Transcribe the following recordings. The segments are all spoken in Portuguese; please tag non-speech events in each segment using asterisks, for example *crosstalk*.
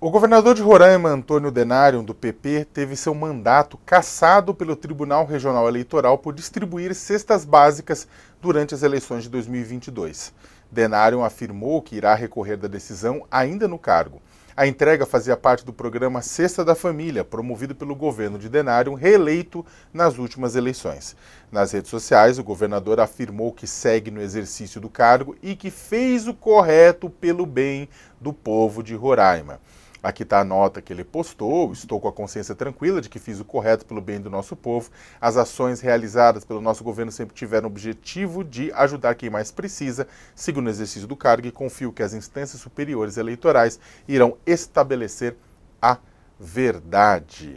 O governador de Roraima, Antônio Denário, do PP, teve seu mandato cassado pelo Tribunal Regional Eleitoral por distribuir cestas básicas durante as eleições de 2022. Denário afirmou que irá recorrer da decisão ainda no cargo. A entrega fazia parte do programa Cesta da Família, promovido pelo governo de Denário, reeleito nas últimas eleições. Nas redes sociais, o governador afirmou que segue no exercício do cargo e que fez o correto pelo bem do povo de Roraima. Aqui está a nota que ele postou. Estou com a consciência tranquila de que fiz o correto pelo bem do nosso povo. As ações realizadas pelo nosso governo sempre tiveram o objetivo de ajudar quem mais precisa. Sigo no exercício do cargo e confio que as instâncias superiores eleitorais irão estabelecer a verdade.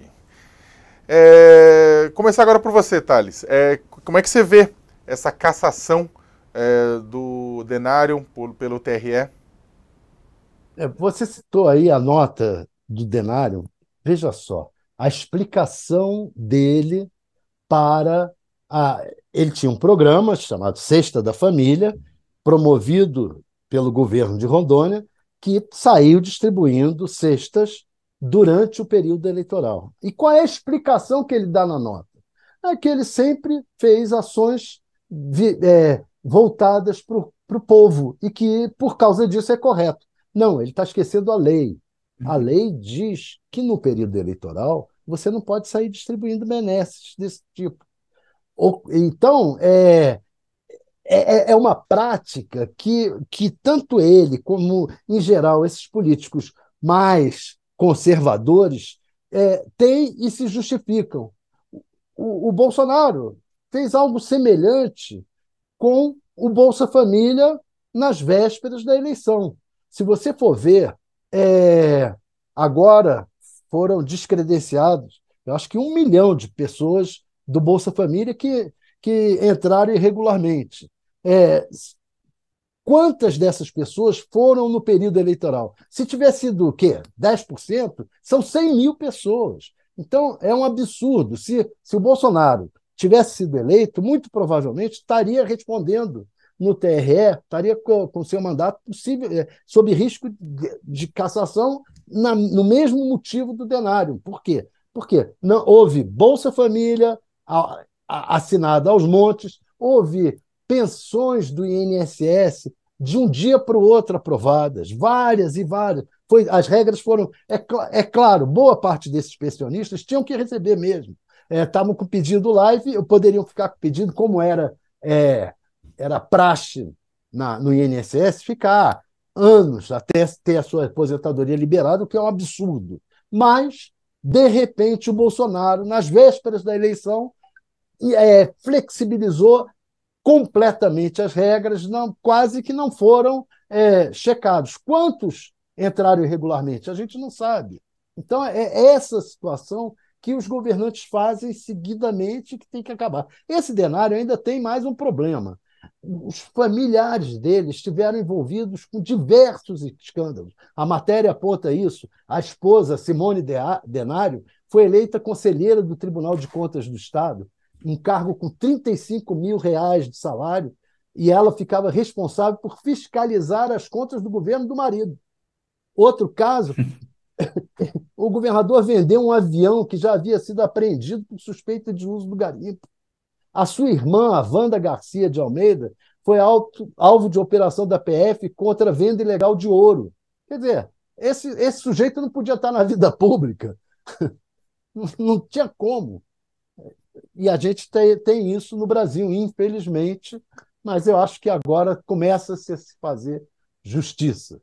É, começar agora por você, Thales. É, como é que você vê essa cassação é, do denário pelo TRE? É, você citou aí a nota do denário. Veja só, a explicação dele para a... ele tinha um programa chamado Sexta da Família, promovido pelo governo de Rondônia, que saiu distribuindo cestas durante o período eleitoral. E qual é a explicação que ele dá na nota? É que ele sempre fez ações vi, é, voltadas para o povo e que, por causa disso, é correto. Não, ele está esquecendo a lei. A uhum. lei diz que no período eleitoral você não pode sair distribuindo benesses desse tipo. então, é, é, é, é, uma prática que, que tanto ele como, em geral, esses políticos mais conservadores é, têm e se justificam. O, o Bolsonaro fez algo semelhante com o Bolsa Família nas vésperas da eleição. Se você for ver, é, agora foram descredenciados, eu acho que um milhão de pessoas do Bolsa Família que, que entraram irregularmente. É, quantas dessas pessoas foram no período eleitoral? Se tivesse sido o quê? 10%? São 100 mil pessoas. Então, é um absurdo. Se, se o Bolsonaro tivesse sido eleito, muito provavelmente estaria respondendo no TRE, estaria com, seu mandato possível, é, sob risco de, de cassação na, no mesmo motivo do denário. Por quê? Porque não, houve Bolsa Família a, a, assinada aos montes, houve pensões do INSS de um dia para o outro aprovadas, várias e várias. Foi, as regras foram. É, é claro, boa parte desses pensionistas tinham que receber mesmo. É, estavam é, com pedido live, poderiam ficar com pedido, como era é, era praxe na, no INSS ficar anos até ter a sua aposentadoria liberada, o que é um absurdo. Mas, de repente, o Bolsonaro, nas vésperas da eleição, é, flexibilizou completamente as regras, não, quase que não foram é, checados. Quantos entraram irregularmente? A gente não sabe. Então, é, é essa situação que os governantes fazem seguidamente que tem que acabar. Esse denário ainda tem mais um problema os familiares dele estiveram envolvidos com diversos escândalos. A matéria aponta isso. A esposa, Simone Denário, foi eleita conselheira do Tribunal de Contas do Estado, um cargo com 35 mil reais de salário, e ela ficava responsável por fiscalizar as contas do governo do marido. Outro caso, *laughs* o governador vendeu um avião que já havia sido apreendido por suspeita de uso do garimpo. A sua irmã, a Wanda Garcia de Almeida, foi alvo de operação da PF contra a venda ilegal de ouro. Quer dizer, esse, esse sujeito não podia estar na vida pública. *laughs* Não tinha como. E a gente tem, tem isso no Brasil, infelizmente, mas eu acho que agora começa-se a se fazer justiça.